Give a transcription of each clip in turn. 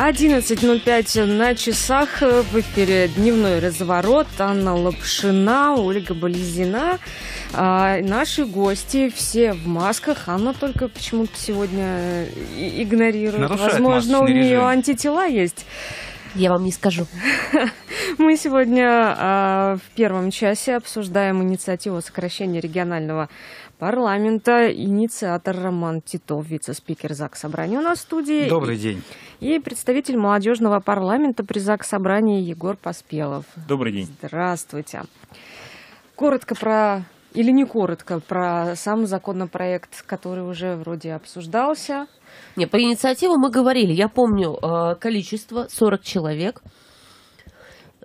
11.05 на часах в эфире «Дневной разворот». Анна Лапшина, Ольга Болезина. А, наши гости все в масках. Анна только почему-то сегодня э, игнорирует. Нарушает Возможно, у нее режим. антитела есть. Я вам не скажу. Мы сегодня а, в первом часе обсуждаем инициативу сокращения регионального парламента, инициатор Роман Титов, вице-спикер ЗАГС Собрания у нас в студии. Добрый день. И, представитель молодежного парламента при ЗАГС Собрании Егор Поспелов. Добрый день. Здравствуйте. Коротко про или не коротко про сам законопроект, который уже вроде обсуждался? Не, по инициативу мы говорили. Я помню э, количество 40 человек.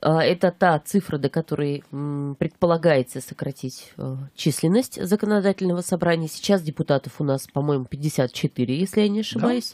А, это та цифра, до которой предполагается сократить э, численность законодательного собрания. Сейчас депутатов у нас, по-моему, 54, если я не ошибаюсь.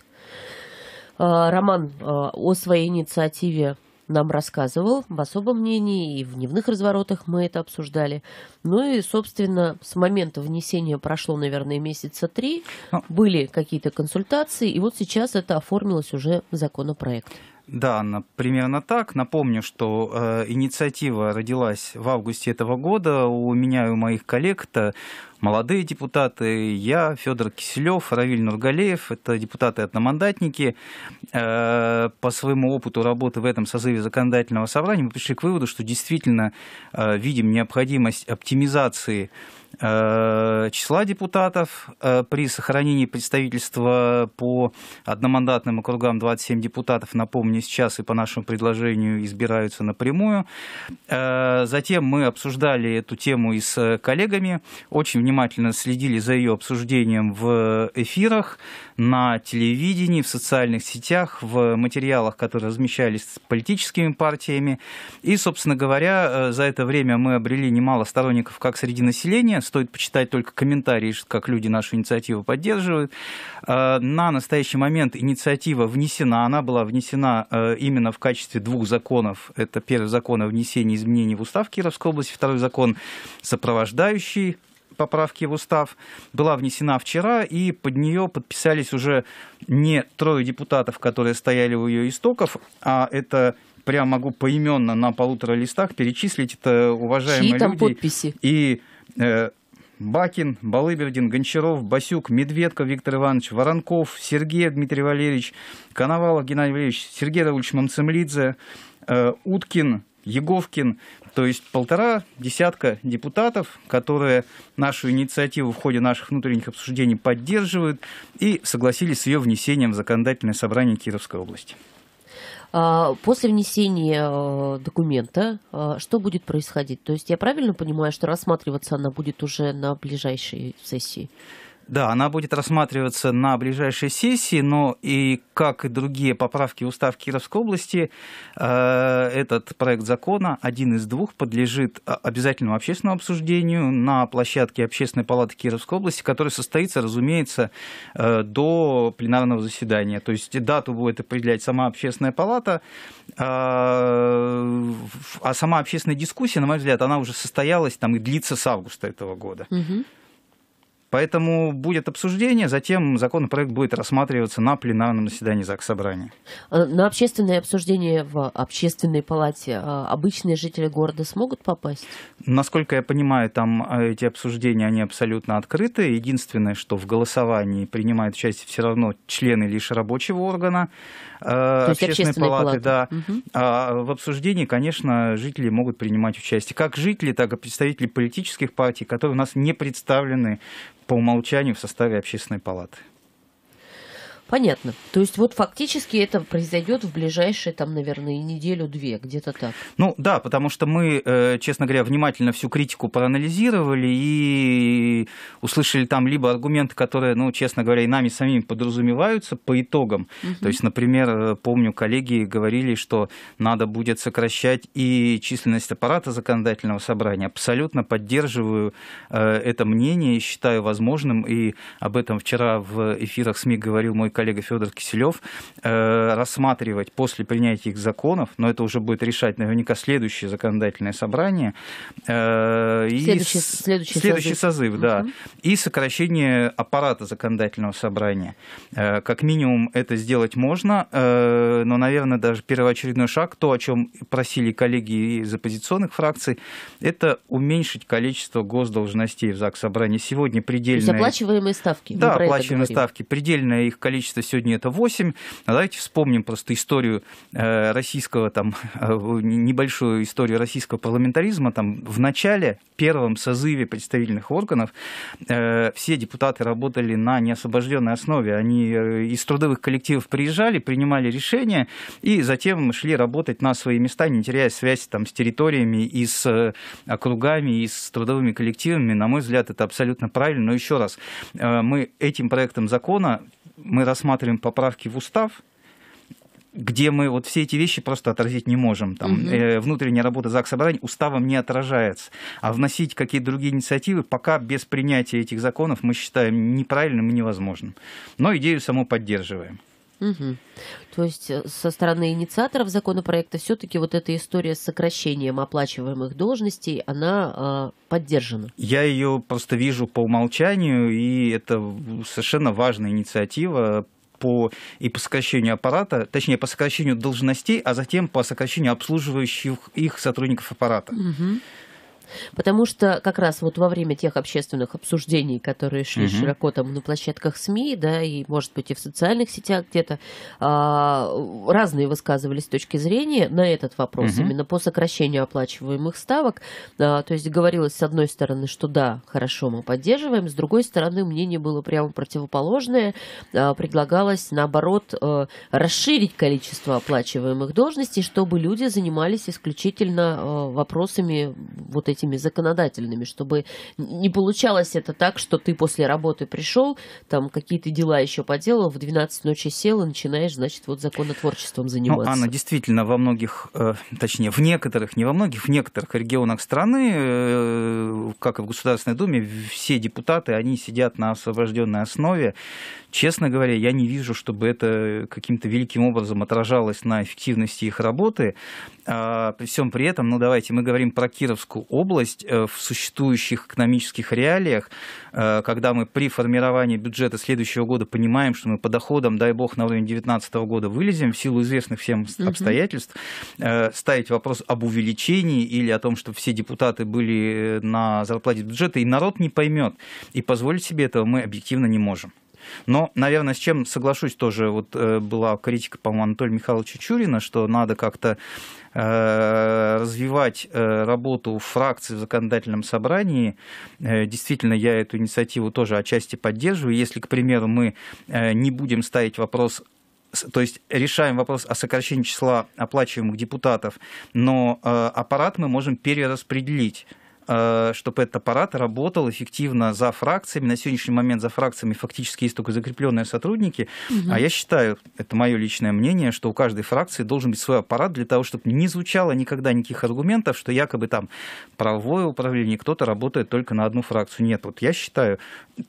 Да. А, Роман э, о своей инициативе нам рассказывал в особом мнении, и в дневных разворотах мы это обсуждали. Ну и, собственно, с момента внесения прошло, наверное, месяца три, ну. были какие-то консультации, и вот сейчас это оформилось уже в законопроект. Да, на, примерно так. Напомню, что э, инициатива родилась в августе этого года. У меня и у моих коллег это молодые депутаты, я, Федор Киселев, Равиль Нургалеев, это депутаты-одномандатники. Э, по своему опыту работы в этом созыве законодательного собрания мы пришли к выводу, что действительно э, видим необходимость оптимизации Э, числа депутатов. Э, при сохранении представительства по одномандатным округам 27 депутатов, напомню, сейчас и по нашему предложению избираются напрямую. Э, затем мы обсуждали эту тему и с коллегами, очень внимательно следили за ее обсуждением в эфирах, на телевидении, в социальных сетях, в материалах, которые размещались с политическими партиями. И, собственно говоря, за это время мы обрели немало сторонников как среди населения, стоит почитать только комментарии, как люди нашу инициативу поддерживают. А, на настоящий момент инициатива внесена, она была внесена э, именно в качестве двух законов. Это первый закон о внесении изменений в устав Кировской области, второй закон сопровождающий поправки в устав была внесена вчера, и под нее подписались уже не трое депутатов, которые стояли у ее истоков, а это прям могу поименно на полутора листах перечислить это уважаемые Чьи там люди подписи? и Э, Бакин, Балыбердин, Гончаров, Басюк, Медведко Виктор Иванович, Воронков, Сергей Дмитрий Валерьевич, Коновалов Геннадий Валерьевич, Сергей Равульевич Мамцемлидзе, э, Уткин, Еговкин, то есть полтора десятка депутатов, которые нашу инициативу в ходе наших внутренних обсуждений поддерживают и согласились с ее внесением в законодательное собрание Кировской области. А, после внесения э, документа э, что будет происходить? То есть я правильно понимаю, что рассматриваться она будет уже на ближайшей сессии? Да, она будет рассматриваться на ближайшей сессии, но и как и другие поправки в устав Кировской области, э, этот проект закона, один из двух, подлежит а, обязательному общественному обсуждению на площадке Общественной палаты Кировской области, которая состоится, разумеется, э, до пленарного заседания. То есть дату будет определять сама общественная палата, э, а сама общественная дискуссия, на мой взгляд, она уже состоялась там и длится с августа этого года. Угу. Поэтому будет обсуждение, затем законопроект будет рассматриваться на пленарном заседании ЗАГС Собрания. Э, на общественное обсуждение в общественной палате э, обычные жители города смогут попасть? Насколько я понимаю, там э, эти обсуждения, они абсолютно открыты. Единственное, что в голосовании принимают участие все равно члены лишь рабочего органа То общественной, общественной палаты. палаты. Да. Угу. А в обсуждении, конечно, жители могут принимать участие. Как жители, так и представители политических партий, которые у нас не представлены по умолчанию в составе общественной палаты. Понятно. То есть вот фактически это произойдет в ближайшие, там, наверное, неделю-две, где-то так. Ну да, потому что мы, э, честно говоря, внимательно всю критику проанализировали и услышали там либо аргументы, которые, ну, честно говоря, и нами самими подразумеваются по итогам. Угу. То есть, например, э, помню, коллеги говорили, что надо будет сокращать и численность аппарата законодательного собрания. Абсолютно поддерживаю э, это мнение и считаю возможным. И об этом вчера в эфирах СМИ говорил мой коллега коллега Федор Киселев, э, рассматривать после принятия их законов, но это уже будет решать наверняка следующее законодательное собрание. Э, следующий, и следующий, следующий созыв. созыв да. Угу. И сокращение аппарата законодательного собрания. Э, как минимум это сделать можно, но, наверное, даже первоочередной шаг, то, о чем просили коллеги из оппозиционных фракций, это уменьшить количество госдолжностей в ЗАГС собрании. Сегодня предельные То есть оплачиваемые ставки. Да, оплачиваемые ставки. Предельное их количество количество сегодня это 8. А давайте вспомним просто историю э, российского, там, э, небольшую историю российского парламентаризма. Там, в начале, первом созыве представительных органов э, все депутаты работали на неосвобожденной основе. Они из трудовых коллективов приезжали, принимали решения и затем шли работать на свои места, не теряя связи там, с территориями и с округами, и с трудовыми коллективами. На мой взгляд, это абсолютно правильно. Но еще раз, мы этим проектом закона мы рассматриваем поправки в устав, где мы вот все эти вещи просто отразить не можем. Там, угу. э, внутренняя работа ЗАГС собраний уставом не отражается. А вносить какие-то другие инициативы пока без принятия этих законов мы считаем неправильным и невозможным. Но идею саму поддерживаем. Угу. То есть э, со стороны инициаторов законопроекта все-таки вот эта история с сокращением оплачиваемых должностей, она э, поддержана. Я ее просто вижу по умолчанию, и это совершенно важная инициатива по, и по сокращению аппарата, точнее, по сокращению должностей, а затем по сокращению обслуживающих их сотрудников аппарата. Угу. Потому что как раз вот во время тех общественных обсуждений, которые шли угу. широко там на площадках СМИ, да, и, может быть, и в социальных сетях где-то, а, разные высказывались точки зрения на этот вопрос, угу. именно по сокращению оплачиваемых ставок. А, то есть говорилось, с одной стороны, что да, хорошо, мы поддерживаем, с другой стороны, мнение было прямо противоположное. А, предлагалось, наоборот, э, расширить количество оплачиваемых должностей, чтобы люди занимались исключительно э, вопросами вот этих этими законодательными, чтобы не получалось это так, что ты после работы пришел, там какие-то дела еще поделал, в 12 ночи сел и начинаешь, значит, вот законотворчеством ну, заниматься. Ну, Анна, действительно, во многих, э, точнее, в некоторых, не во многих, в некоторых регионах страны, э, как и в Государственной Думе, все депутаты, они сидят на освобожденной основе, Честно говоря, я не вижу, чтобы это каким-то великим образом отражалось на эффективности их работы. А, при всем при этом, ну давайте, мы говорим про Кировскую область э, в существующих экономических реалиях, э, когда мы при формировании бюджета следующего года понимаем, что мы по доходам, дай бог, на уровень 2019 года вылезем в силу известных всем обстоятельств, угу. ставить вопрос об увеличении или о том, что все депутаты были на зарплате бюджета, и народ не поймет. И позволить себе этого мы объективно не можем. Но, наверное, с чем соглашусь тоже, вот э, была критика, по-моему, Анатолия Михайловича Чурина, что надо как-то э, развивать э, работу фракций в законодательном собрании. Действительно, я эту инициативу тоже отчасти поддерживаю. Если, к примеру, мы не будем ставить вопрос то есть решаем вопрос о сокращении числа оплачиваемых депутатов, но аппарат мы можем перераспределить. Э, чтобы этот аппарат работал эффективно за фракциями. На сегодняшний момент за фракциями фактически есть только закрепленные сотрудники. Угу. А я считаю, это мое личное мнение, что у каждой фракции должен быть свой аппарат для того, чтобы не звучало никогда никаких аргументов, что якобы там правовое управление, кто-то работает только на одну фракцию. Нет, вот я считаю,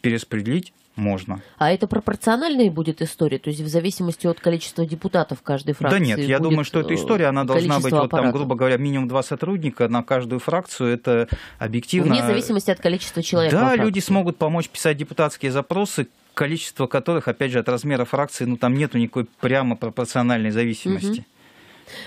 перераспределить можно. А это пропорциональная будет история? То есть в зависимости от количества депутатов каждой фракции? Да нет, я думаю, что эта э, история, она должна быть, аппаратов. вот там, грубо говоря, минимум два сотрудника на каждую фракцию, это объективно. Вне зависимости от количества человек. Да, люди смогут помочь писать депутатские запросы, количество которых, опять же, от размера фракции, ну там нету никакой прямо пропорциональной зависимости. Угу.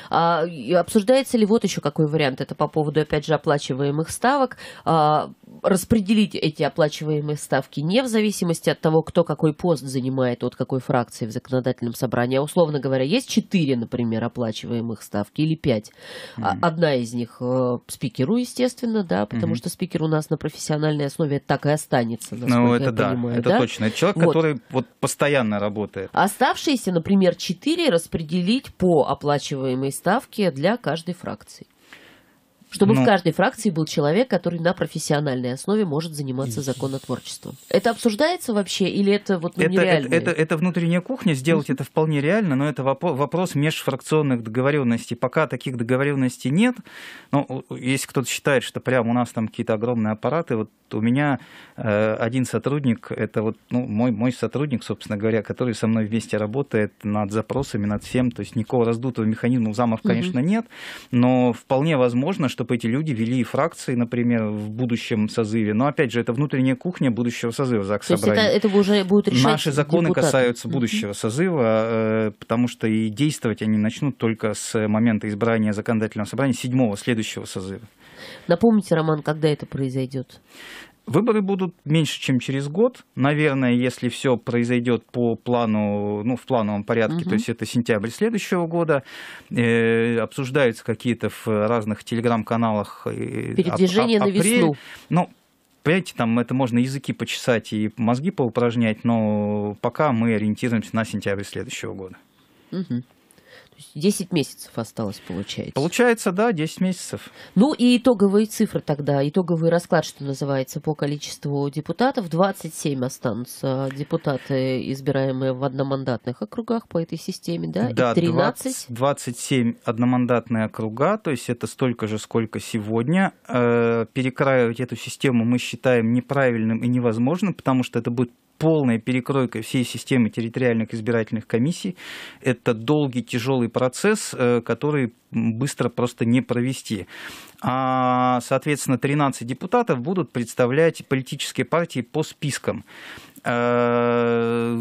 А, обсуждается ли вот еще какой вариант? Это по поводу, опять же, оплачиваемых ставок. А, распределить эти оплачиваемые ставки не в зависимости от того, кто какой пост занимает от какой фракции в законодательном собрании. А условно говоря, есть четыре, например, оплачиваемых ставки или пять. Mm-hmm. Одна из них э, спикеру, естественно, да, потому mm-hmm. что спикер у нас на профессиональной основе так и останется. Ну, это да, понимаю, это да? точно. Это человек, вот. который вот постоянно работает. Оставшиеся, например, четыре распределить по оплачиваемой ставке для каждой фракции. Чтобы ну... в каждой фракции был человек, который на профессиональной основе может заниматься законотворчеством. Это обсуждается вообще или это вот ну, это, нереально? Это, это, это внутренняя кухня, сделать это вполне реально, но это вопрос межфракционных договоренностей. Пока таких договоренностей нет, но если кто-то считает, что прям у нас там какие-то огромные аппараты, вот у меня э, один сотрудник, это вот ну, мой, мой сотрудник, собственно говоря, который со мной вместе работает над запросами, над всем, то есть никакого раздутого механизма замов, конечно, нет, но вполне возможно, что чтобы эти люди вели фракции, например, в будущем созыве. Но опять же, это внутренняя кухня будущего созыва ЗАГС То собрания. есть это, это уже будет решать Наши законы депутаты. касаются будущего созыва, э, потому что и действовать они начнут только с момента избрания законодательного собрания седьмого следующего созыва. Напомните, Роман, когда это произойдет? Выборы будут меньше, чем через год. Наверное, если все произойдет по плану, ну, в плановом порядке, угу. то есть это сентябрь следующего года, э, обсуждаются какие-то в разных телеграм-каналах. Э, Передвижение ап- ап- апрель. на весну. Ну, Понимаете, там это можно языки почесать и мозги поупражнять, но пока мы ориентируемся на сентябрь следующего года. Угу. 10 месяцев осталось, получается. Получается, да, 10 месяцев. Ну и итоговые цифры тогда, итоговый расклад, что называется, по количеству депутатов. 27 останутся депутаты, избираемые в одномандатных округах по этой системе, да? Да, и 13... 20, 27 одномандатные округа, то есть это столько же, сколько сегодня. Э, перекраивать эту систему мы считаем неправильным и невозможным, потому что это будет полная перекройка всей системы территориальных избирательных комиссий. Это долгий, тяжелый процесс, э, который быстро просто не провести. А, соответственно, 13 депутатов будут представлять политические партии по спискам. Э,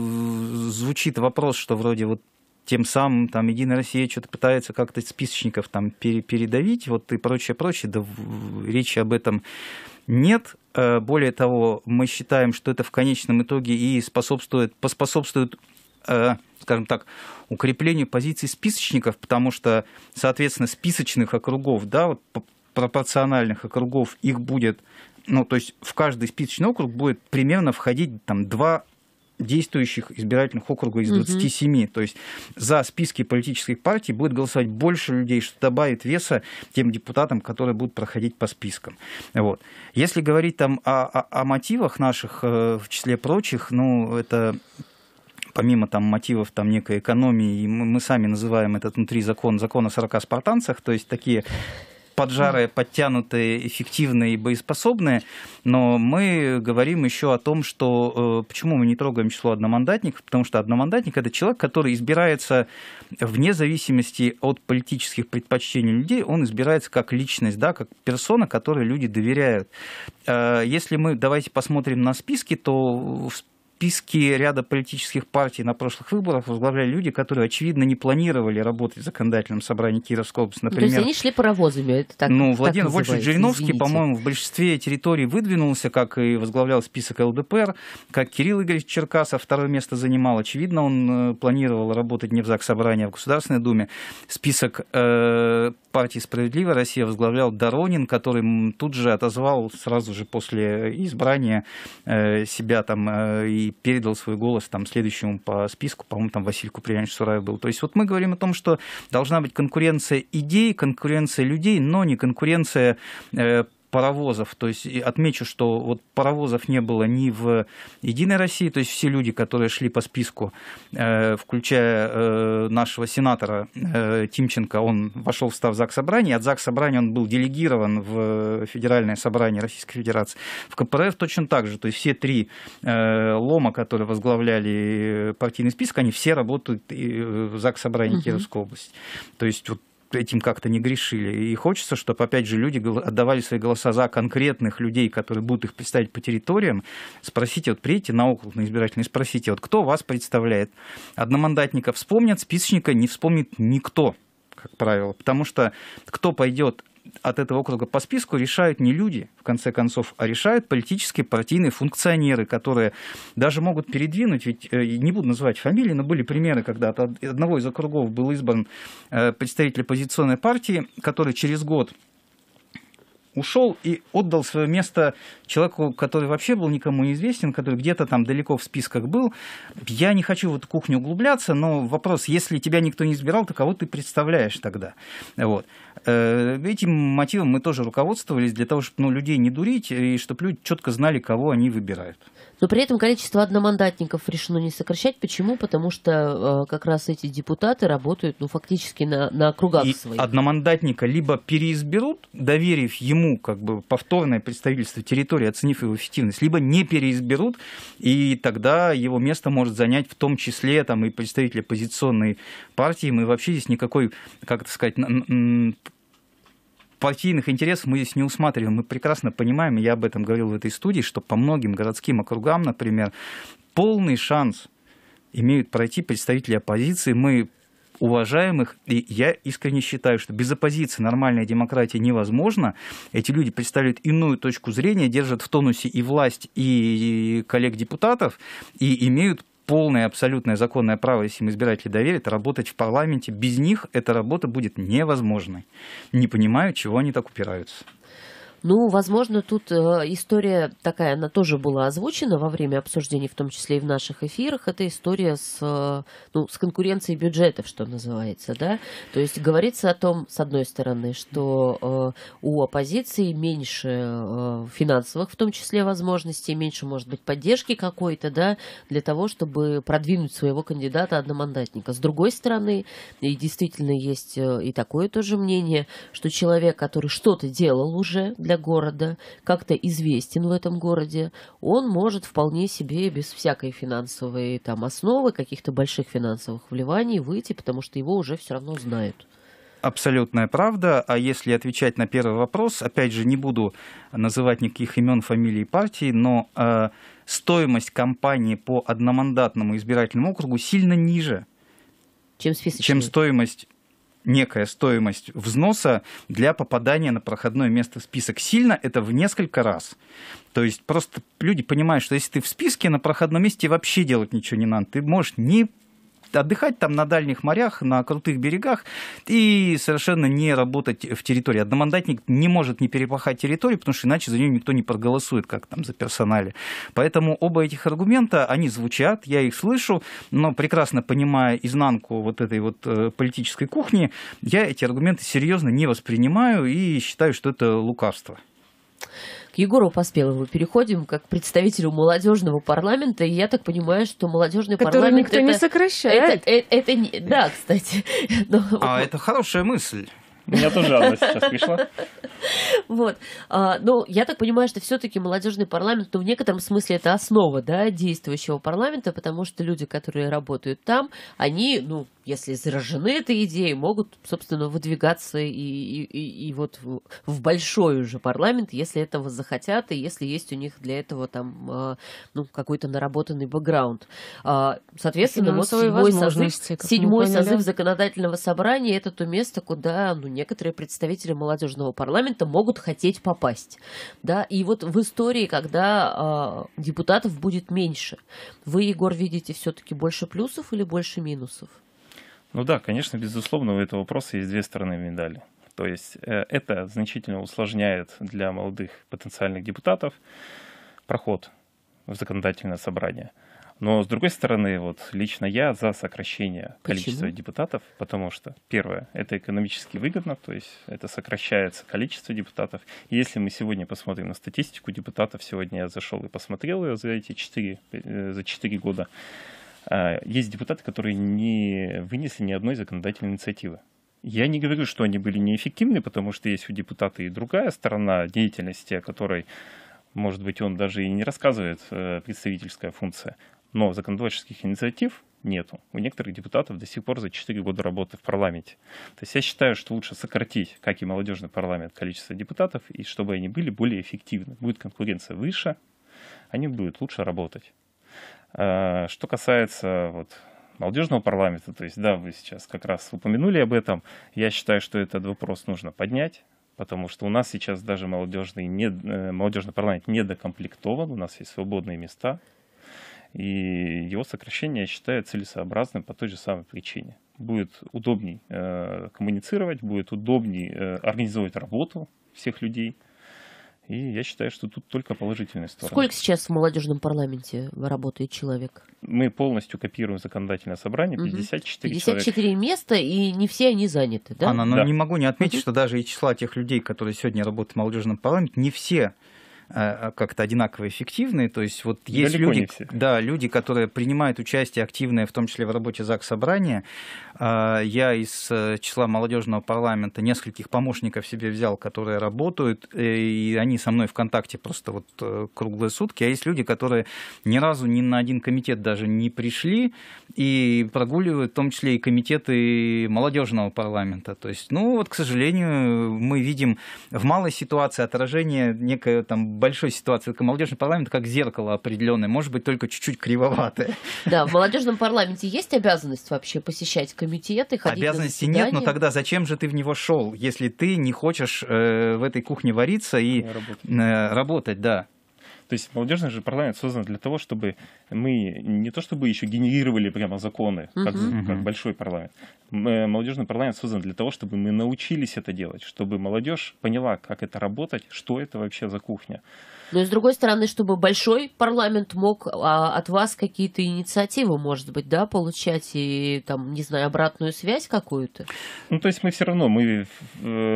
звучит вопрос, что вроде вот тем самым там Единая Россия что-то пытается как-то списочников там передавить, вот и прочее, прочее. Да речь об этом нет. Э, более того, мы считаем, что это в конечном итоге и способствует, поспособствует э, скажем так, укреплению позиций списочников, потому что, соответственно, списочных округов, да, вот пропорциональных округов их будет, ну, то есть в каждый списочный округ будет примерно входить там два действующих избирательных округов из 27. Угу. То есть за списки политических партий будет голосовать больше людей, что добавит веса тем депутатам, которые будут проходить по спискам. Вот. Если говорить там о, о, о мотивах наших, э, в числе прочих, ну, это помимо там мотивов там некой экономии, мы, мы сами называем этот внутри закон, закон о 40 спартанцах, то есть такие поджарые, подтянутые, эффективные и боеспособные, но мы говорим еще о том, что э, почему мы не трогаем число одномандатников, потому что одномандатник это человек, который избирается вне зависимости от политических предпочтений людей, он избирается как личность, да, как персона, которой люди доверяют. Э, если мы, давайте посмотрим на списки, то списки ряда политических партий на прошлых выборах возглавляли люди, которые, очевидно, не планировали работать в законодательном собрании Кировской области, ну, например. То есть они шли паровозами, это так Ну, Владимир Вольфович Жириновский, по-моему, в большинстве территорий выдвинулся, как и возглавлял список ЛДПР, как Кирилл Игоревич Черкасов второе место занимал. Очевидно, он э, планировал работать не в ЗАГС собрания, а в Государственной Думе. Список э, партии «Справедливая Россия» возглавлял Доронин, который тут же отозвал сразу же после избрания э, себя там э, и передал свой голос там следующему по списку, по-моему, там Васильку Куприянович Сураев был. То есть вот мы говорим о том, что должна быть конкуренция идей, конкуренция людей, но не конкуренция э, паровозов. То есть отмечу, что вот паровозов не было ни в «Единой России», то есть все люди, которые шли по списку, э, включая э, нашего сенатора э, Тимченко, он вошел в став ЗАГС Собрания, от ЗАГС Собрания он был делегирован в Федеральное собрание Российской Федерации. В КПРФ точно так же, то есть все три лома, которые возглавляли партийный список, они все работают в ЗАГС Собрания угу. Кировской области. То есть вот этим как-то не грешили. И хочется, чтобы, опять же, люди отдавали свои голоса за конкретных людей, которые будут их представить по территориям. Спросите, вот приедете на округ, на избирательный, спросите, вот кто вас представляет. Одномандатника вспомнят, списочника не вспомнит никто как правило. Потому что кто пойдет от этого округа по списку решают не люди, в конце концов, а решают политические партийные функционеры, которые даже могут передвинуть, ведь э, не буду называть фамилии, но были примеры, когда от одного из округов был избран э, представитель оппозиционной партии, который через год ушел и отдал свое место человеку, который вообще был никому не известен, который где-то там далеко в списках был. Я не хочу в эту кухню углубляться, но вопрос, если тебя никто не избирал, то кого ты представляешь тогда? Вот. Э, этим мотивом мы тоже руководствовались для того, чтобы ну, людей не дурить, и чтобы люди четко знали, кого они выбирают. Но при этом количество одномандатников решено не сокращать. Почему? Потому что э, как раз эти депутаты работают ну, фактически на, на округах и своих. одномандатника либо переизберут, доверив ему как бы повторное представительство территории, истории, оценив его эффективность, либо не переизберут, и тогда его место может занять в том числе там, и представители оппозиционной партии. Мы вообще здесь никакой, как это сказать, партийных интересов мы здесь не усматриваем. Мы прекрасно понимаем, и я об этом говорил в этой студии, что по многим городским округам, например, полный шанс имеют пройти представители оппозиции. Мы уважаемых, и я искренне считаю, что без оппозиции нормальная демократия невозможна. Эти люди представляют иную точку зрения, держат в тонусе и власть, и коллег-депутатов, и имеют полное абсолютное законное право, если им избиратели доверят, работать в парламенте. Без них эта работа будет невозможной. Не понимаю, чего они так упираются. Ну, возможно, тут э, история такая, она тоже была озвучена во время обсуждений, в том числе и в наших эфирах. Это история с, э, ну, с конкуренцией бюджетов, что называется, да? То есть говорится о том, с одной стороны, что э, у оппозиции меньше финансовых, в том числе, возможностей, меньше, может быть, поддержки какой-то, да, для того, чтобы продвинуть своего кандидата одномандатника. С другой стороны, и действительно есть и такое тоже мнение, что человек, который что-то делал уже для для города, как-то известен в этом городе, он может вполне себе без всякой финансовой там основы, каких-то больших финансовых вливаний выйти, потому что его уже все равно знают абсолютная правда. А если отвечать на первый вопрос, опять же, не буду называть никаких имен, фамилий, партий, но э, стоимость кампании по одномандатному избирательному округу сильно ниже, чем, чем стоимость некая стоимость взноса для попадания на проходное место в список. Сильно это в несколько раз. То есть просто люди понимают, что если ты в списке на проходном месте, вообще делать ничего не надо. Ты можешь не отдыхать там на дальних морях, на крутых берегах и совершенно не работать в территории. Одномандатник не может не перепахать территорию, потому что иначе за нее никто не проголосует, как там за персонале. Поэтому оба этих аргумента, они звучат, я их слышу, но прекрасно понимая изнанку вот этой вот э, политической кухни, я эти аргументы серьезно не воспринимаю и считаю, что это лукавство. К Егору Поспелову переходим как представителю молодежного парламента. И я так понимаю, что молодежный Который парламент... никто э, это, не сокращает. Это, это, это, да, кстати. Но... Ну, а это хорошая мысль. У меня тоже одна сейчас пришла. Вот. А, но ну, я так понимаю, что все-таки молодежный парламент, ну, в некотором смысле это основа, да, действующего парламента, потому что люди, которые работают там, они, ну, если заражены этой идеей, могут, собственно, выдвигаться и, и, и, вот в, в большой уже парламент, если этого захотят, и если есть у них для этого там, а, ну, какой-то наработанный бэкграунд. А, соответственно, вот седьмой созыв, седьмой созыв законодательного собрания это то место, куда, ну, некоторые представители молодежного парламента могут хотеть попасть. Да? И вот в истории, когда э, депутатов будет меньше, вы, Егор, видите все-таки больше плюсов или больше минусов? Ну да, конечно, безусловно, у этого вопроса есть две стороны медали. То есть э, это значительно усложняет для молодых потенциальных депутатов проход в законодательное собрание – но, с другой стороны, вот лично я за сокращение Почему? количества депутатов, потому что, первое, это экономически выгодно, то есть это сокращается количество депутатов. И если мы сегодня посмотрим на статистику депутатов, сегодня я зашел и посмотрел ее за эти 4, э, за 4 года, а, есть депутаты, которые не вынесли ни одной законодательной инициативы. Я не говорю, что они были неэффективны, потому что есть у депутата и другая сторона деятельности, о которой, может быть, он даже и не рассказывает, э, представительская функция но законодательских инициатив нету. У некоторых депутатов до сих пор за 4 года работы в парламенте. То есть я считаю, что лучше сократить, как и молодежный парламент, количество депутатов, и чтобы они были более эффективны. Будет конкуренция выше, они будут лучше работать. А, что касается вот, молодежного парламента, то есть, да, вы сейчас как раз упомянули об этом, я считаю, что этот вопрос нужно поднять, потому что у нас сейчас даже молодежный, не, э, молодежный парламент недокомплектован, у нас есть свободные места, и его сокращение, я считаю, целесообразным по той же самой причине. Будет удобней э, коммуницировать, будет удобней э, организовать работу всех людей. И я считаю, что тут только положительная сторона. Сколько сейчас в молодежном парламенте работает человек? Мы полностью копируем законодательное собрание, 54 угу. 54 человека. места, и не все они заняты, да? Анна, но ну да. не могу не отметить, что даже и числа тех людей, которые сегодня работают в молодежном парламенте, не все Э, э, как-то одинаково эффективны. То есть вот есть Далеко люди, да, люди, которые принимают участие активное, в том числе в работе ЗАГС Собрания. А, я из э, числа молодежного парламента нескольких помощников себе взял, которые работают, и они со мной в контакте просто вот круглые сутки. А есть люди, которые ни разу ни на один комитет даже не пришли и прогуливают в том числе и комитеты молодежного парламента. То есть, ну вот, к сожалению, мы видим в малой ситуации отражение некое там большой ситуации, как молодежный парламент, как зеркало определенное, может быть, только чуть-чуть кривоватое. Да, в молодежном парламенте есть обязанность вообще посещать комитеты, ходить Обязанности нет, но тогда зачем же ты в него шел, если ты не хочешь э, в этой кухне вариться и э, работать да. То есть молодежный же парламент создан для того, чтобы мы не то чтобы еще генерировали прямо законы, как, uh-huh. как большой парламент. Э, молодежный парламент создан для того, чтобы мы научились это делать, чтобы молодежь поняла, как это работать, что это вообще за кухня. Но и с другой стороны, чтобы большой парламент мог а, от вас какие-то инициативы, может быть, да, получать и там, не знаю, обратную связь какую-то. Ну, то есть мы все равно, мы э,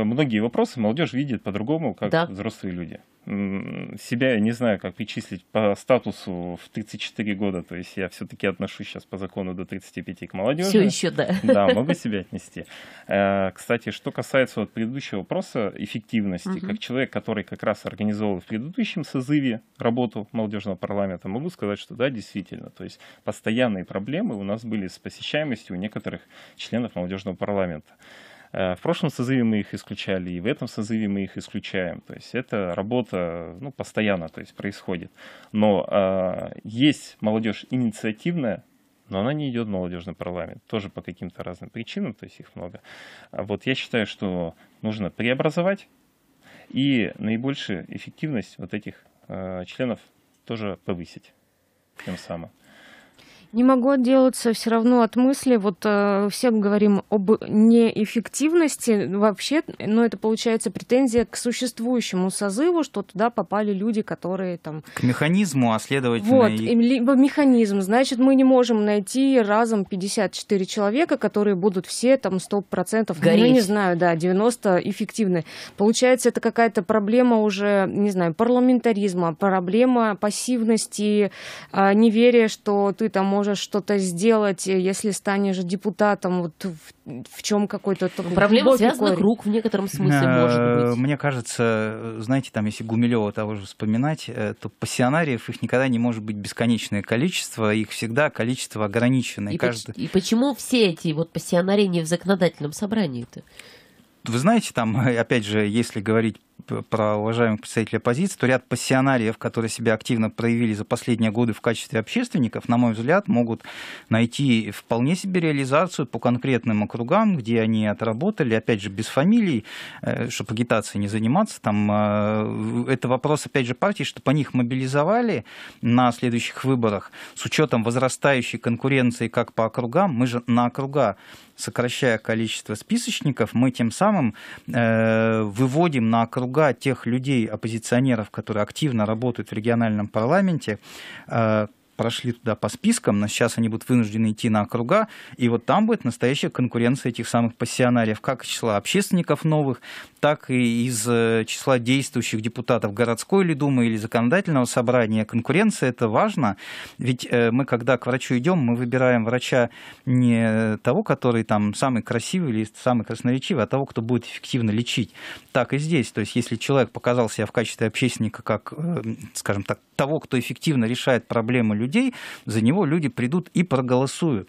многие вопросы молодежь видит по-другому, как да. взрослые люди себя я не знаю, как причислить по статусу в 34 года. То есть я все-таки отношусь сейчас по закону до 35 к молодежи. Все еще, да. Да, могу себя отнести. Э, кстати, что касается вот предыдущего вопроса эффективности, угу. как человек, который как раз организовал в предыдущем созыве работу молодежного парламента, могу сказать, что да, действительно. То есть постоянные проблемы у нас были с посещаемостью у некоторых членов молодежного парламента. Э, в прошлом созыве мы их исключали, и в этом созыве мы их исключаем. То есть это работа ну, постоянно то есть, происходит. Но э, есть молодежь инициативная, но она не идет в молодежный парламент. Тоже по каким-то разным причинам, то есть их много. А вот я считаю, что нужно преобразовать, и наибольшую эффективность вот этих э, членов тоже повысить тем самым. Не могу отделаться все равно от мысли. Вот э, все говорим об неэффективности вообще, но ну, это получается претензия к существующему созыву, что туда попали люди, которые там... К механизму, а следовательно... Вот, и... либо механизм. Значит, мы не можем найти разом 54 человека, которые будут все там 100%, ну, Гореть. ну, не знаю, да, 90 эффективны. Получается, это какая-то проблема уже, не знаю, парламентаризма, проблема пассивности, э, неверия, что ты там можешь что-то сделать, э, если станешь депутатом, вот в, в чем какой-то... Ну, Проблема связанных круг в некотором смысле, э, может быть. Мне кажется, э, знаете, там, если Гумилева того же вспоминать, то пассионариев их никогда не может быть бесконечное количество, их всегда количество ограничено. И, и, каждый... и почему все эти вот пассионарии не в законодательном собрании-то? Вы знаете, там, опять же, если говорить про уважаемых представителей оппозиции, то ряд пассионариев, которые себя активно проявили за последние годы в качестве общественников, на мой взгляд, могут найти вполне себе реализацию по конкретным округам, где они отработали, опять же, без фамилий, э, чтобы агитацией не заниматься. Там, э, это вопрос, опять же, партии, чтобы они их мобилизовали на следующих выборах с учетом возрастающей конкуренции как по округам. Мы же на округа сокращая количество списочников, мы тем самым э, выводим на округ ругать тех людей, оппозиционеров, которые активно работают в региональном парламенте, э, прошли туда по спискам, но сейчас они будут вынуждены идти на округа, и вот там будет настоящая конкуренция этих самых пассионариев, как из числа общественников новых, так и из э, числа действующих депутатов городской или думы, или законодательного собрания. Конкуренция – это важно, ведь э, мы, когда к врачу идем, мы выбираем врача не того, который там самый красивый или самый красноречивый, а того, кто будет эффективно лечить. Так и здесь, то есть если человек показал себя в качестве общественника как, э, скажем так, того, кто эффективно решает проблемы людей, людей, за него люди придут и проголосуют.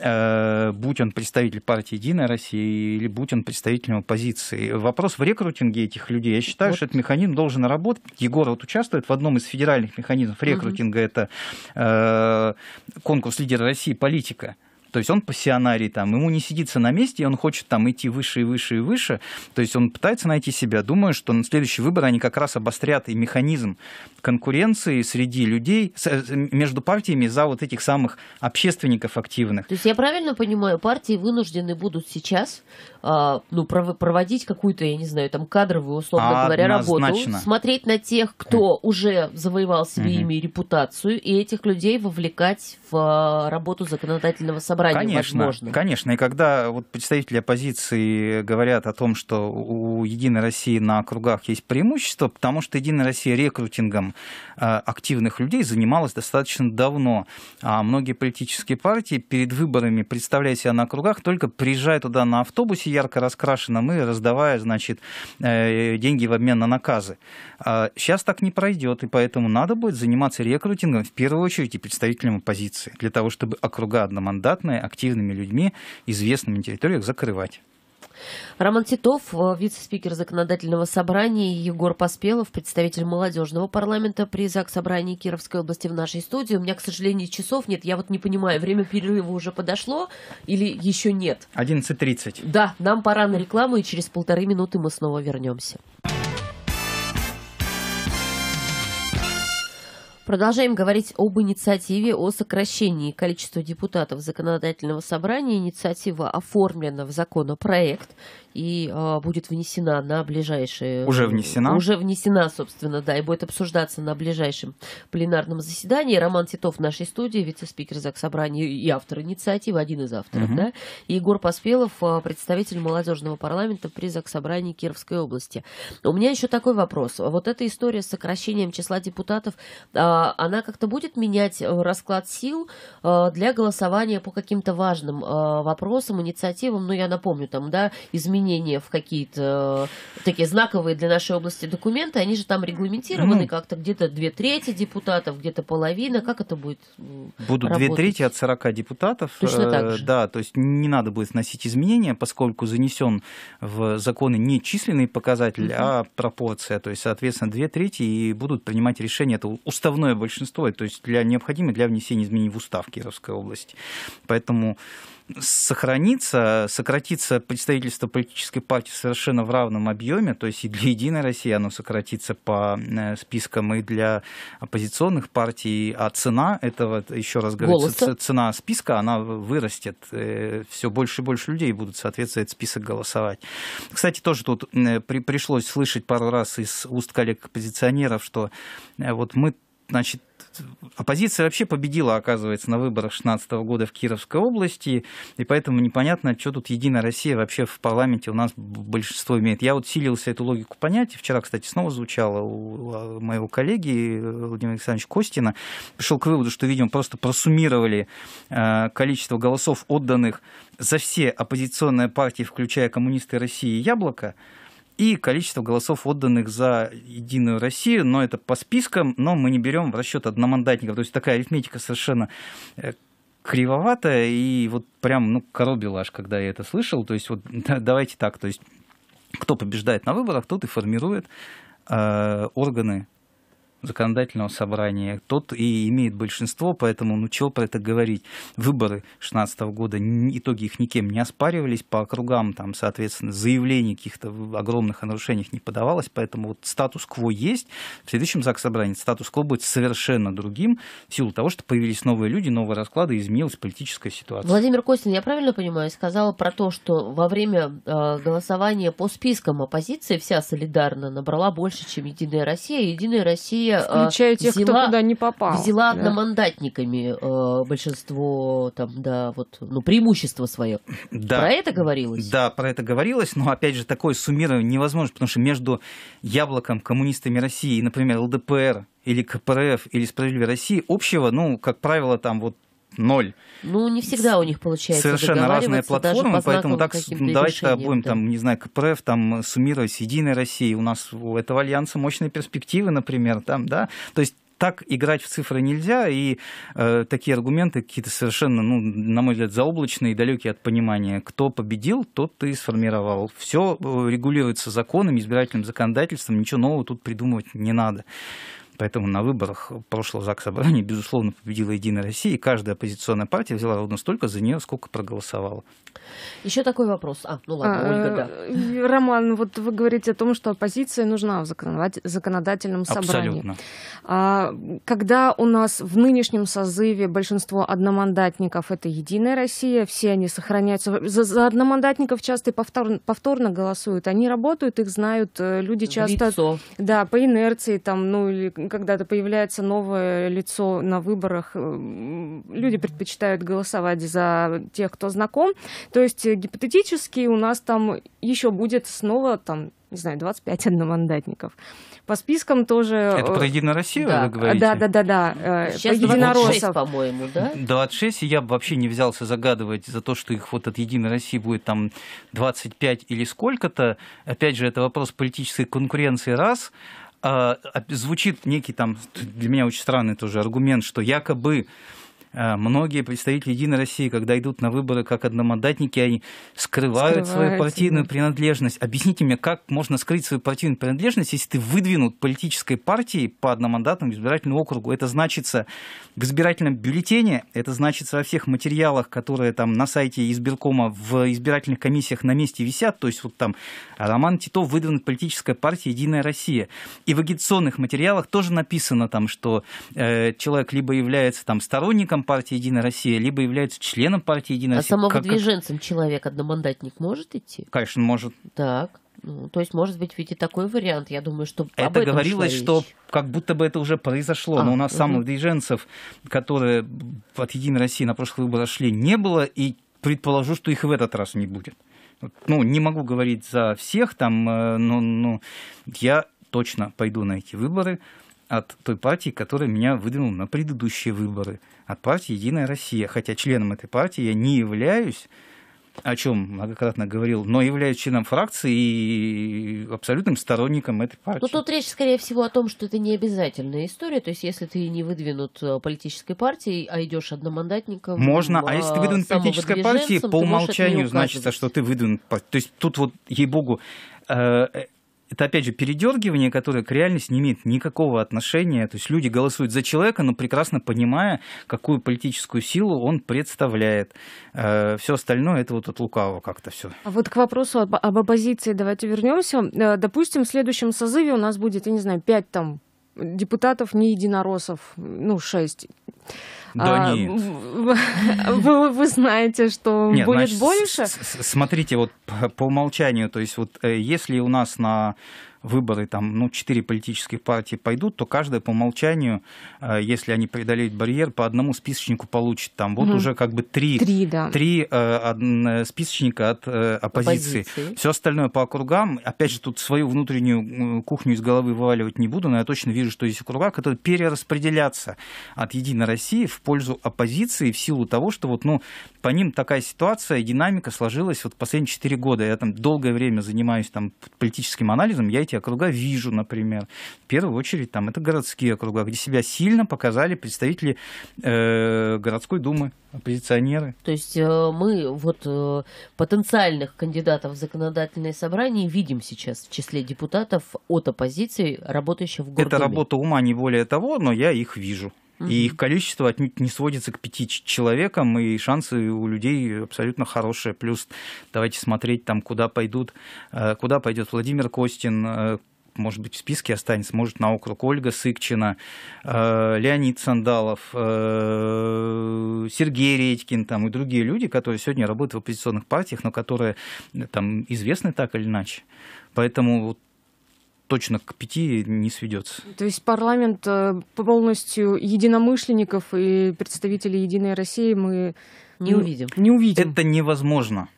Э, будь он представитель партии «Единая Россия» или будь он представителем оппозиции. Вопрос в рекрутинге этих людей. Я считаю, вот. что этот механизм должен работать. Егор вот участвует в одном из федеральных механизмов рекрутинга. Угу. Это э, конкурс лидера России «Политика». То есть он пассионарий, там, ему не сидится на месте, и он хочет там идти выше и выше и выше. То есть он пытается найти себя. Думаю, что на следующий выбор они как раз обострят и механизм конкуренции среди людей, э, между партиями за вот этих самых общественников активных. То есть я правильно понимаю, партии вынуждены будут сейчас а, ну, проводить какую-то, я не знаю, там кадровую, условно Однозначно. говоря, работу, смотреть на тех, кто уже завоевал себе угу. имя репутацию, и этих людей вовлекать в а, работу законодательного собрания собрании конечно, возможны. Конечно, и когда вот представители оппозиции говорят о том, что у «Единой России» на округах есть преимущество, потому что «Единая Россия» рекрутингом э, активных людей занималась достаточно давно. А многие политические партии перед выборами, представляя себя на округах, только приезжая туда на автобусе ярко раскрашенном и раздавая, значит, э, деньги в обмен на наказы. Сейчас а так не пройдет, и поэтому надо будет заниматься рекрутингом в первую очередь и представителям оппозиции, для того, чтобы округа одномандатные самыми активными людьми, известными территориях, закрывать. Роман Титов, э, вице-спикер Законодательного собрания, Егор Поспелов, представитель молодежного парламента при ЗАГС собрании Кировской области в нашей студии. У меня, к сожалению, часов нет. Я вот не понимаю, время перерыва уже подошло или еще нет? 11.30. Да, нам пора на рекламу, и через полторы минуты мы снова вернемся. Продолжаем говорить об инициативе о сокращении количества депутатов законодательного собрания. Инициатива оформлена в законопроект и э, будет внесена на ближайшее Уже внесена? Уже внесена, собственно, да, и будет обсуждаться на ближайшем пленарном заседании. Роман Титов в нашей студии, вице-спикер Заксобрания и автор инициативы, один из авторов, угу. да, и Егор Поспелов, а, представитель молодежного парламента при Заксобрании Кировской области. У меня еще такой вопрос. Вот эта история с сокращением числа депутатов... Э, а, она как-то будет менять э, расклад сил а, для голосования по каким-то важным а, вопросам, инициативам, ну, я напомню, там, да, изменения в какие-то э, такие знаковые для нашей области документы, они же там регламентированы ну, как-то где-то две трети депутатов, где-то половина, как это будет Будут две трети от 40 депутатов. Точно так э, же. Да, то есть не надо будет вносить изменения, поскольку занесен в законы не численный показатель, угу. а пропорция, то есть, соответственно, две трети и будут принимать решение, это уставной огромное большинство, то есть для, необходимо для внесения изменений в устав Кировской области. Поэтому сохранится, сократится представительство политической партии совершенно в равном объеме, то есть и для «Единой России» оно сократится по э, спискам, и для оппозиционных партий, а цена этого, еще раз говорю, цена списка, она вырастет, э, все больше и больше людей будут, соответствовать список голосовать. Кстати, тоже тут э, при, пришлось слышать пару раз из уст коллег-оппозиционеров, что вот мы значит, оппозиция вообще победила, оказывается, на выборах 2016 года в Кировской области, и поэтому непонятно, что тут Единая Россия вообще в парламенте у нас большинство имеет. Я вот силился эту логику понять, вчера, кстати, снова звучало у а, моего коллеги э, Владимира Александровича Костина, пришел к выводу, что, видимо, просто просуммировали э, количество голосов, отданных за все оппозиционные партии, включая коммунисты России и Яблоко, и количество голосов, отданных за Единую Россию, но это по спискам, но мы не берем в расчет одномандатников. То есть такая арифметика совершенно э, кривоватая, и вот прям, ну, коробило аж, когда я это слышал. То есть вот давайте так, то есть кто побеждает на выборах, тот и формирует э, органы законодательного собрания. Тот и имеет большинство, поэтому ну чего про это говорить. Выборы 2016 года, итоги их никем не оспаривались, по округам там, соответственно, заявлений каких-то огромных о нарушениях не подавалось, поэтому вот статус-кво есть. В следующем ЗАГС собрании статус-кво будет совершенно другим в силу того, что появились новые люди, новые расклады, изменилась политическая ситуация. Владимир Костин, я правильно понимаю, сказал про то, что во время э, голосования по спискам оппозиции вся солидарно набрала больше, чем Единая Россия. Единая Россия вообще а, Включая тех, взяла, кто туда не попал. Взяла да. одномандатниками э, большинство, там, да, вот, ну, преимущество свое. Да. Про это говорилось? Да, про это говорилось, но, опять же, такое суммирование невозможно, потому что между Яблоком, коммунистами России и, например, ЛДПР, или КПРФ, или Справедливой России общего, ну, как правило, там вот ноль. Ну, не всегда у них получается Совершенно разные платформы, поэтому так давайте-то будем, да. там, не знаю, КПРФ, там, суммировать с Единой Россией. У нас у этого альянса мощные перспективы, например, там, да. То есть так играть в цифры нельзя, и э, такие аргументы какие-то совершенно, ну, на мой взгляд, заоблачные и далекие от понимания. Кто победил, тот ты сформировал. Все э, регулируется законом, избирательным законодательством, ничего нового тут придумывать не надо. Поэтому на выборах прошлого ЗАГС собрания, безусловно, победила Единая Россия, и каждая оппозиционная партия взяла ровно столько за нее, сколько проголосовала. Еще такой вопрос. А, ну ладно, а, Ольга, да. Э, Роман, вот вы говорите о том, что оппозиция нужна в законодательном собрании. Абсолютно. А, когда у нас в нынешнем созыве большинство одномандатников это Единая Россия, все они сохраняются. За, за одномандатников часто повтор, повторно голосуют. Они работают, их знают э, люди часто. В лицо. Да, по инерции там, ну или когда-то появляется новое лицо на выборах, э, люди предпочитают голосовать за тех, кто знаком. То есть э, гипотетически у нас там еще будет снова там не знаю, 25 одномандатников. По спискам тоже... Это э, про Единую Россию да. вы говорите? Да, да, да, да. Сейчас про единороссов. по-моему, да? 26, и я бы вообще не взялся загадывать за то, что их вот от Единой России будет там 25 или сколько-то. Опять же, это вопрос политической конкуренции раз – а, а, звучит некий там для меня очень странный тоже аргумент, что якобы а, многие представители Единой России, когда идут на выборы как одномандатники, они скрывают, скрывают свою партийную да. принадлежность. Объясните мне, как можно скрыть свою партийную принадлежность, если ты выдвинут политической партией по одномандатному избирательному округу? Это значится в избирательном бюллетене, это значится во всех материалах, которые там на сайте избиркома в избирательных комиссиях на месте висят, то есть вот там Роман Титов выдвинут политическая партия «Единая Россия». И в агитационных материалах тоже написано там, что э, человек либо является там сторонником партии «Единая Россия», либо являются членом партии «Единая а Россия». А самовыдвиженцем как... человек одномандатник может идти? Конечно, может. Так. Ну, то есть, может быть, ведь и такой вариант. Я думаю, что это этом говорилось, что как будто бы это уже произошло, а, но у нас угу. движенцев, которые от Единой России на прошлых выборах шли, не было, и предположу, что их и в этот раз не будет. Ну, не могу говорить за всех там, э, но, но я точно пойду на эти выборы от той партии, которая меня выдвинула на предыдущие выборы, от партии «Единая Россия». Хотя членом этой партии я не являюсь, о чем многократно говорил, но являюсь членом фракции и абсолютным сторонником этой партии. Ну, тут речь, скорее всего, о том, что это не обязательная история. То есть, если ты не выдвинут э, политической партии, а идешь одномандатником... Можно, а э, если ты выдвинут политической партии, по умолчанию значится, что ты выдвинут. То есть, тут вот, ей-богу, э, это, опять же, передергивание, которое к реальности не имеет никакого отношения. То есть люди голосуют за человека, но прекрасно понимая, какую политическую силу он представляет. Э, все остальное это вот от лукавого как-то все. А вот к вопросу об, об оппозиции давайте вернемся. Э, допустим, в следующем созыве у нас будет, я не знаю, пять там депутатов не единороссов, ну, шесть. Да а, нет. Вы, вы знаете, что нет, будет значит, больше? Смотрите, вот по умолчанию, то есть вот э, если у нас на выборы, там, ну, четыре политических партии пойдут, то каждая по умолчанию, э, если они преодолеют барьер, по одному списочнику получит. Там вот угу. уже как бы три, три, да. три э, э, списочника от оппозиции. оппозиции. Все остальное по округам. Опять же, тут свою внутреннюю кухню из головы вываливать не буду, но я точно вижу, что есть округа, которые перераспределятся от «Единой России» в пользу оппозиции в силу того, что вот, ну, по ним такая ситуация, динамика сложилась вот последние четыре года. Я там долгое время занимаюсь там политическим анализом, я эти эти округа вижу, например. В первую очередь там это городские округа, где себя сильно показали представители э, городской думы, оппозиционеры. То есть э, мы вот э, потенциальных кандидатов в законодательное собрание видим сейчас в числе депутатов от оппозиции, работающих в гордуме. Это работа ума, не более того, но я их вижу. И их количество отнюдь не сводится к пяти человекам, и шансы у людей абсолютно хорошие. Плюс давайте смотреть, там, куда пойдут, э, куда пойдет Владимир Костин, э, может быть, в списке останется, может, на округ Ольга Сыкчина, э, Леонид Сандалов, Сергей Редькин там, и другие люди, которые сегодня работают в оппозиционных партиях, но которые там известны так или иначе. Поэтому вот точно к пяти не сведется. То есть парламент э, полностью единомышленников и представителей Единой России мы не увидим. Не увидим. Это невозможно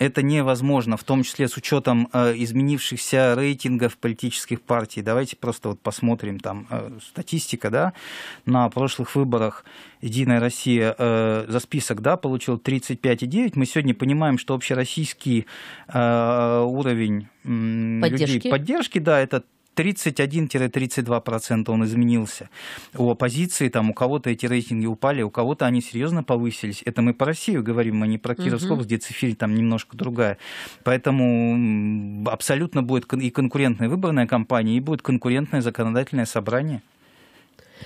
это невозможно, в том числе с учетом э, изменившихся рейтингов политических партий. Давайте просто вот посмотрим там э, статистика, да, на прошлых выборах «Единая Россия» э, за список, да, получил 35,9. Мы сегодня понимаем, что общероссийский уровень поддержки. людей поддержки, да, это 31-32% он изменился. У оппозиции там у кого-то эти рейтинги упали, у кого-то они серьезно повысились. Это мы по Россию говорим, мы не про Кировскую область, где цифирь там немножко другая. Поэтому абсолютно будет и конкурентная выборная кампания, и будет конкурентное законодательное собрание.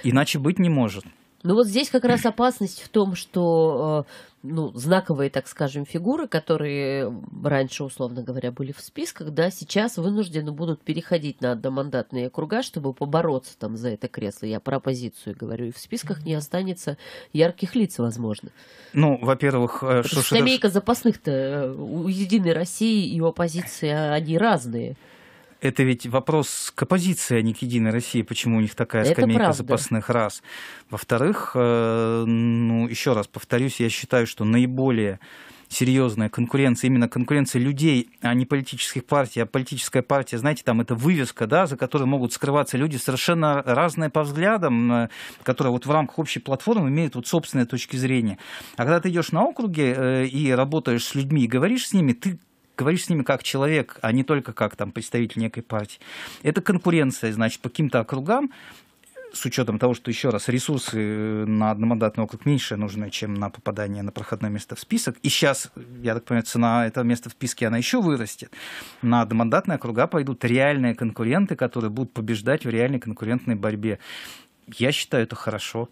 Иначе быть не может. Ну вот здесь как раз опасность в том, что э, ну, знаковые, так скажем, фигуры, которые раньше, условно говоря, были в списках, да, сейчас вынуждены будут переходить на одномандатные округа, чтобы побороться там за это кресло. Я про оппозицию говорю. И в списках не останется ярких лиц, возможно. Ну, во-первых... Шушедов... Э, Скамейка запасных-то э, у Единой России и у оппозиции, а они разные. Это ведь вопрос к оппозиции, а не к Единой России, почему у них такая скамейка запасных раз. Во-вторых, э, ну, еще раз повторюсь, я считаю, что наиболее серьезная конкуренция, именно конкуренция людей, а не политических партий. А политическая партия, знаете, там это вывеска, да, за которой могут скрываться люди совершенно разные по взглядам, э, которые вот в рамках общей платформы имеют вот собственные точки зрения. А когда ты идешь на округе э, и работаешь с людьми и говоришь с ними, ты говоришь с ними как человек, а не только как там, представитель некой партии. Это конкуренция, значит, по каким-то округам, с учетом того, что, еще раз, ресурсы э, на одномандатный округ меньше нужны, чем на попадание на проходное место в список. И сейчас, я так понимаю, цена этого места в списке, она еще вырастет. На одномандатные округа пойдут реальные конкуренты, которые будут побеждать в реальной конкурентной борьбе. Я считаю, это хорошо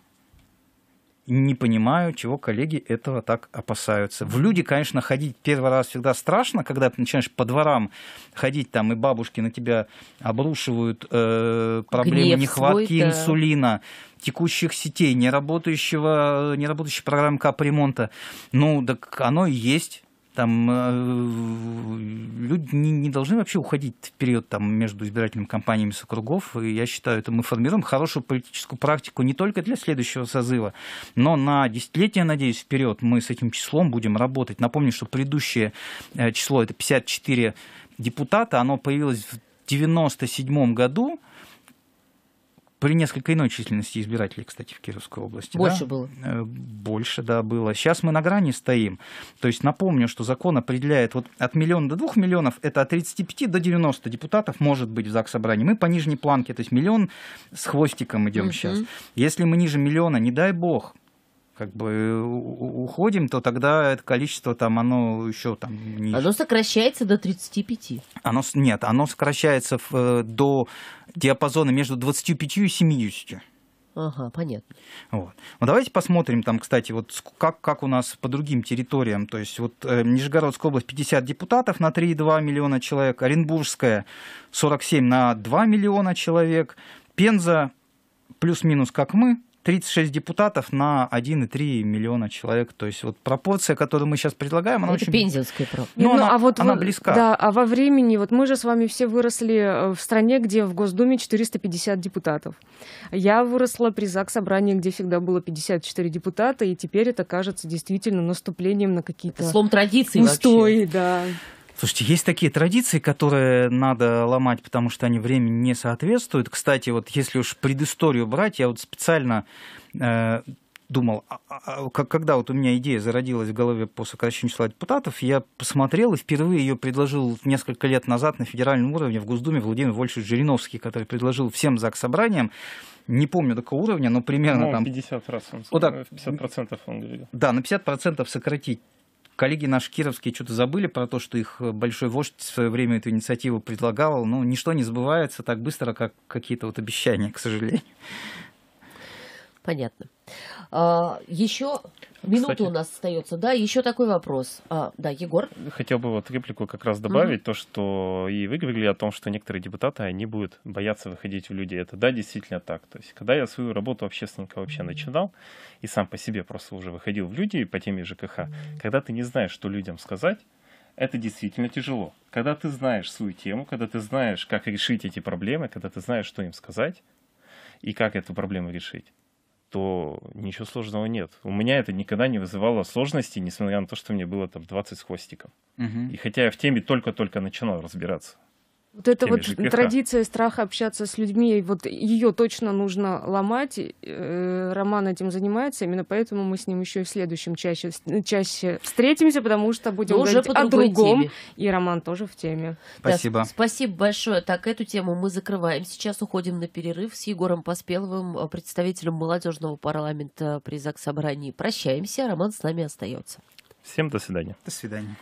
не понимаю, чего коллеги этого так опасаются. В люди, конечно, ходить первый раз всегда страшно, когда ты начинаешь по дворам ходить там, и бабушки на тебя обрушивают э, проблемы Гнев нехватки свой, да. инсулина, текущих сетей, неработающего, неработающей программы капремонта. Ну, так оно и есть там э, люди не, не должны вообще уходить в период там, между избирательными кампаниями с округов. И я считаю, это мы формируем хорошую политическую практику не только для следующего созыва, но на десятилетия, надеюсь, вперед мы с этим числом будем работать. Напомню, что предыдущее э, число это 54 депутата, оно появилось в 1997 году при несколько иной численности избирателей, кстати, в Кировской области. Больше да? было. Э, больше, да, было. Сейчас мы на грани стоим. То есть напомню, что закон определяет вот от миллиона до двух миллионов, это от 35 до 90 депутатов может быть в ЗАГС собрании. Мы по нижней планке, то есть миллион с хвостиком идем угу. сейчас. Если мы ниже миллиона, не дай бог, как бы уходим, то тогда это количество там, оно еще там... Ниже. Оно сокращается до 35. Оно, нет, оно сокращается в, э, до диапазона между 25 и 70. Ага, понятно. Вот. Ну, давайте посмотрим там, кстати, вот как, как у нас по другим территориям. То есть вот э, Нижегородская область 50 депутатов на 3,2 миллиона человек, Оренбургская 47 на 2 миллиона человек, Пенза плюс-минус как мы, 36 депутатов на 1,3 миллиона человек. То есть вот пропорция, которую мы сейчас предлагаем, она Это очень... пензенская пропорция. Ну, ну, она, а вот она во... близка. Да, а во времени, вот мы же с вами все выросли э, в стране, где в Госдуме 450 депутатов. Я выросла при ЗАГС собрании, где всегда было 54 депутата, и теперь это кажется действительно наступлением на какие-то... слом традиции устои, вообще. да. Слушайте, есть такие традиции, которые надо ломать, потому что они времени не соответствуют. Кстати, вот если уж предысторию брать, я вот специально э, думал, а, а, а когда вот у меня идея зародилась в голове по сокращению числа депутатов, я посмотрел и впервые ее предложил несколько лет назад на федеральном уровне в Госдуме Владимир Вольфович Жириновский, который предложил всем ЗАГС собраниям не помню такого уровня, но примерно ну, там... 50%. Вот так, 50% он говорил. Да, на 50% сократить Коллеги наши кировские что-то забыли про то, что их большой вождь в свое время эту инициативу предлагал. Ну, ничто не сбывается так быстро, как какие-то вот обещания, к сожалению. Понятно. А, еще Минута Кстати, у нас остается, да? Еще такой вопрос. А, да, Егор? Хотел бы вот реплику как раз добавить, mm-hmm. то, что и вы говорили о том, что некоторые депутаты, они будут бояться выходить в люди. Это да, действительно так. То есть, когда я свою работу общественника вообще начинал, и сам по себе просто уже выходил в люди по теме ЖКХ, mm-hmm. когда ты не знаешь, что людям сказать, это действительно тяжело. Когда ты знаешь свою тему, когда ты знаешь, как решить эти проблемы, когда ты знаешь, что им сказать и как эту проблему решить, то ничего сложного нет. У меня это никогда не вызывало сложности, несмотря на то, что мне было там 20 с хвостиком. Угу. И хотя я в теме только-только начинал разбираться. Вот эта вот же традиция страха общаться с людьми, вот ее точно нужно ломать. Э, роман этим занимается, именно поэтому мы с ним еще и в следующем чаще, чаще встретимся, потому что будем Но ну, говорить уже о другом. Теме. И Роман тоже в теме. Спасибо. Да, спасибо большое. Так, эту тему мы закрываем. Сейчас уходим на перерыв с Егором Поспеловым, э, представителем молодежного парламента при ЗАГС Собрании. Прощаемся. Роман с нами остается. Всем до свидания. До свидания.